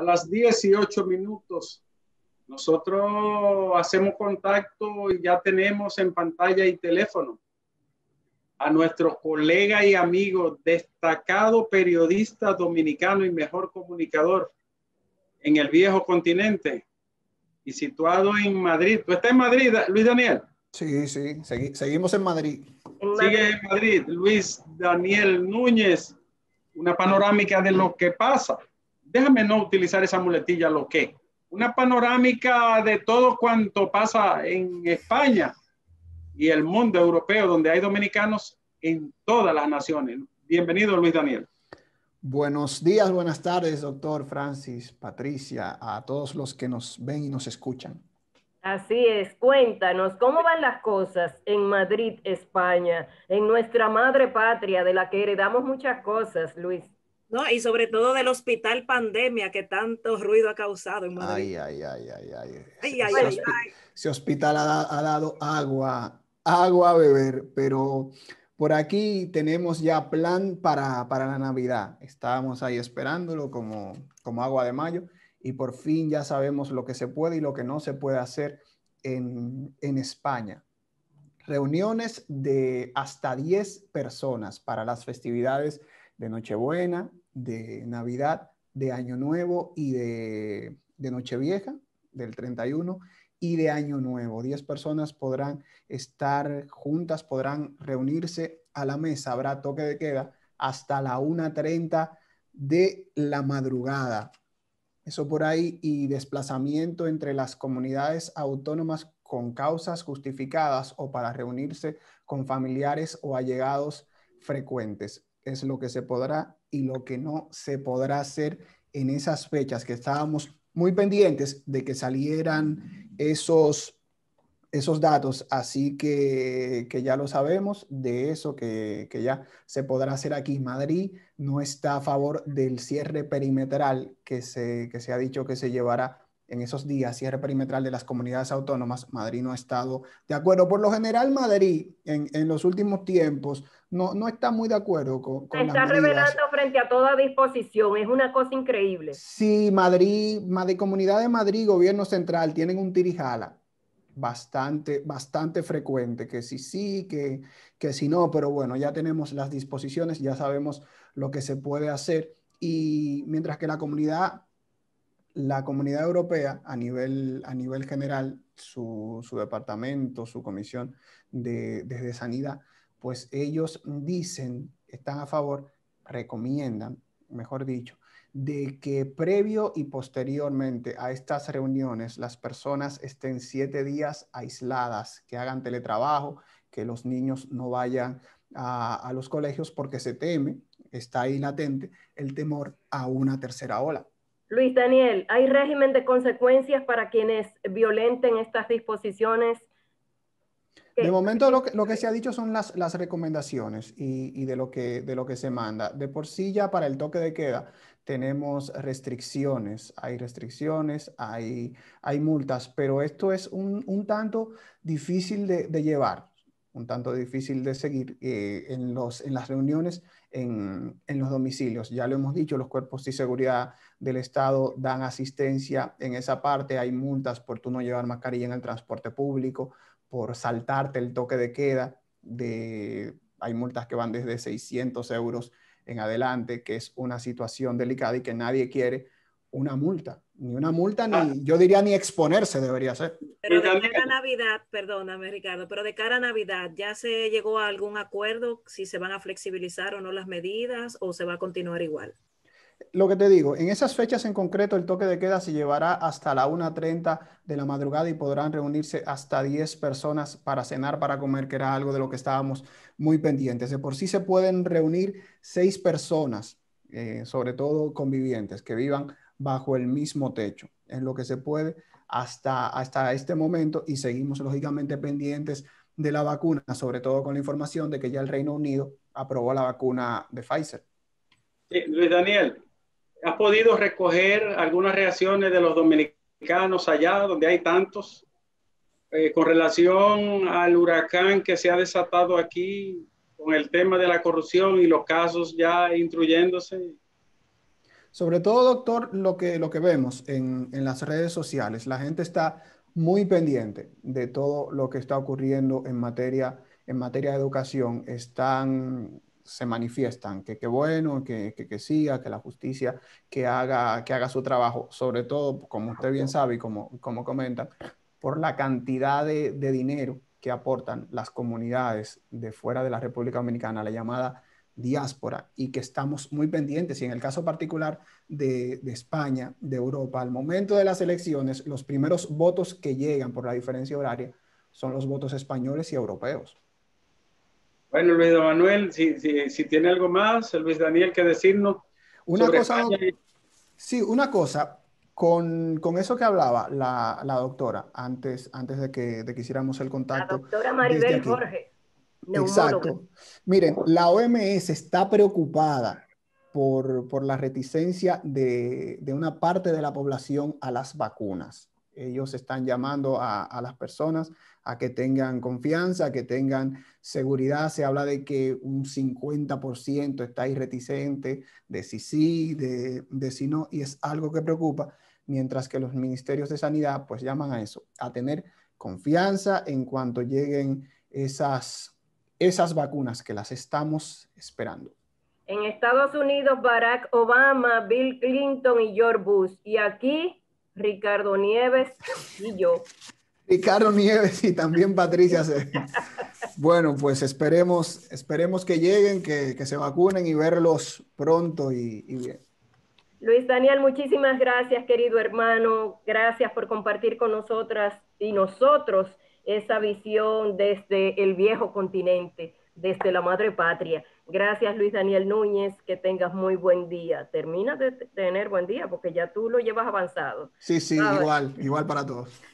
a las 18 minutos. Nosotros hacemos contacto y ya tenemos en pantalla y teléfono a nuestro colega y amigo, destacado periodista dominicano y mejor comunicador en el viejo continente y situado en Madrid. ¿Tú estás en Madrid, Luis Daniel? Sí, sí, seguimos en Madrid. Sigue en Madrid, Luis Daniel Núñez, una panorámica de lo que pasa déjame no utilizar esa muletilla, lo que, una panorámica de todo cuanto pasa en España y el mundo europeo, donde hay dominicanos en todas las naciones. Bienvenido, Luis Daniel. Buenos días, buenas tardes, doctor Francis, Patricia, a todos los que nos ven y nos escuchan. Así es, cuéntanos, ¿cómo van las cosas en Madrid, España, en nuestra madre patria de la que heredamos muchas cosas, Luis? No, y sobre todo del hospital pandemia que tanto ruido ha causado en Madrid. Ay, ay, ay, ay, ay. ay, ese, hospital ha, dado agua, agua a beber, pero por aquí tenemos ya plan para, la Navidad. Estábamos ahí esperándolo como, agua de mayo y por fin ya sabemos lo que se puede y lo que no se puede hacer en, en España. Reuniones de hasta 10 personas para las festividades de Nochebuena, de Navidad, de Año Nuevo y de, Nochevieja, del 31 y de Año Nuevo. Diez personas podrán estar juntas, podrán reunirse a la mesa, habrá toque de queda hasta la 1.30 de la madrugada. Eso por ahí y desplazamiento entre las comunidades autónomas con causas justificadas o para reunirse con familiares o allegados frecuentes es lo que se podrá y lo que no se podrá hacer en esas fechas que estábamos muy pendientes de que salieran esos, esos datos, así que, ya lo sabemos de eso que, ya se podrá hacer aquí. Madrid no está a favor del cierre perimetral que se, que se ha dicho que se llevará en esos días, cierre perimetral de las comunidades autónomas, Madrid no ha estado de acuerdo. Por lo general, Madrid en, los últimos tiempos no, no está muy de acuerdo con... está revelando frente a toda disposición, es una cosa increíble. Sí, Madrid, Madrid, Comunidad de Madrid, Gobierno Central, tienen un tirijala bastante, bastante frecuente, que si sí, que, que si no, pero bueno, ya tenemos las disposiciones, ya sabemos lo que se puede hacer. Y mientras que la comunidad la comunidad europea a nivel, a nivel general, su, departamento, su comisión de, sanidad, pues ellos dicen, están a favor, recomiendan, mejor dicho, de que previo y posteriormente a estas reuniones las personas estén siete días aisladas, que hagan teletrabajo, que los niños no vayan a, a los colegios porque se teme, está ahí latente el temor a una tercera ola. Luis Daniel, ¿hay régimen de consecuencias para quienes violenten estas disposiciones? De momento lo que, se ha dicho son las, recomendaciones y, de, lo que, se manda. De por sí ya para el toque de queda tenemos restricciones, hay restricciones, hay, multas, pero esto es un, tanto difícil de llevar un tanto difícil de seguir eh, en, las reuniones en, en, los domicilios. Ya lo hemos dicho, los cuerpos de seguridad del Estado dan asistencia en esa parte. Hay multas por tú no llevar mascarilla en el transporte público, por saltarte el toque de queda. De, hay multas que van desde 600 euros en adelante, que es una situación delicada y que nadie quiere una multa ni una multa, ni ah. yo diría ni exponerse debería ser. Pero de cara a Navidad, perdóname Ricardo, pero de cara a Navidad, ¿ya se llegó a algún acuerdo si se van a flexibilizar o no las medidas o se va a continuar igual? Lo que te digo, en esas fechas en concreto el toque de queda se llevará hasta la 1.30 de la madrugada y podrán reunirse hasta 10 personas para cenar, para comer, que era algo de lo que estábamos muy pendientes. De por sí se pueden reunir 6 personas, eh, sobre todo convivientes, que vivan bajo el mismo techo, en lo que se puede hasta, hasta este momento y seguimos lógicamente pendientes de la vacuna, sobre todo con la información de que ya el Reino Unido aprobó la vacuna de Pfizer. Luis Daniel, ¿has podido recoger algunas reacciones de los dominicanos allá donde hay tantos eh, con relación al huracán que se ha desatado aquí con el tema de la corrupción y los casos ya intruyéndose sobre todo, doctor, lo que, lo que vemos en, las redes sociales, la gente está muy pendiente de todo lo que está ocurriendo en materia, en materia de educación. Están, se manifiestan que qué bueno, que, siga, que la justicia que haga, que haga su trabajo, sobre todo, como usted bien sabe y como, como comentan, por la cantidad de dinero que aportan las comunidades de fuera de la República Dominicana, la llamada diáspora y que estamos muy pendientes. Y en el caso particular de, España, de Europa, al momento de las elecciones, los primeros votos que llegan por la diferencia horaria son los votos españoles y europeos. Bueno, Luis Manuel, si, tiene algo más, Luis Daniel, que decirnos. Una cosa, sí, una cosa, con, eso que hablaba la, doctora antes, antes de, que, de que hiciéramos el contacto. La doctora Maribel Jorge. Exacto. Miren, la OMS está preocupada por, la reticencia de, una parte de la población a las vacunas. Ellos están llamando a, las personas a que tengan confianza, a que tengan seguridad. Se habla de que un 50% está irreticente de si sí, de, de si no, y es algo que preocupa, mientras que los ministerios de sanidad pues llaman a eso, a tener confianza en cuanto lleguen esas esas vacunas que las estamos esperando. En Estados Unidos, Barack Obama, Bill Clinton y George Bush. Y aquí, Ricardo Nieves y yo. Ricardo Nieves y también Patricia. bueno, pues esperemos, esperemos que lleguen, que, se vacunen y verlos pronto y bien. Luis Daniel, muchísimas gracias, querido hermano. Gracias por compartir con nosotras y nosotros esa visión desde el viejo continente, desde la madre patria. Gracias Luis Daniel Núñez, que tengas muy buen día. Termina de tener buen día porque ya tú lo llevas avanzado. Sí, sí, igual, igual para todos.